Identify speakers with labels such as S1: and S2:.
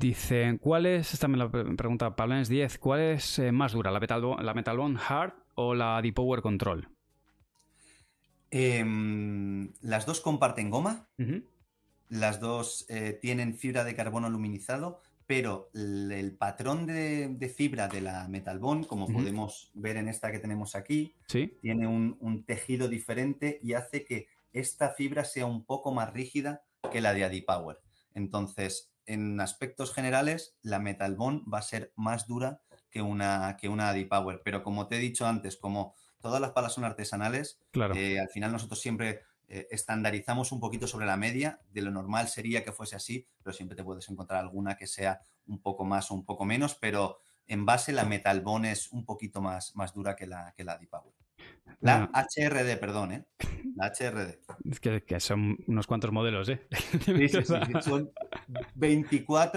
S1: Dicen, ¿cuál es, esta me la pregunta Pablanes 10, ¿cuál es eh, más dura, la metal la Hard o la deep power Control?
S2: Em, las dos comparten goma, las dos eh, tienen fibra de carbono aluminizado, pero el, patrón de, fibra de la Bone, como podemos ver en esta que tenemos aquí, tiene un, un, tejido diferente y hace que esta fibra sea un poco más rígida que la de Adipower. Entonces, en aspectos generales, la Metal va a ser más dura que una, que una de Power. Pero como te he dicho antes, como todas las palas son artesanales, claro. Eh, al final nosotros siempre eh, estandarizamos un poquito sobre la media. De lo normal sería que fuese así, pero siempre te puedes encontrar alguna que sea un poco más o un poco menos. Pero en base, la Metal es un poquito más, más dura que la, que la de Power. La HRD, perdón, ¿eh? HRD.
S1: Es que, son unos cuantos modelos, ¿eh?
S2: son 24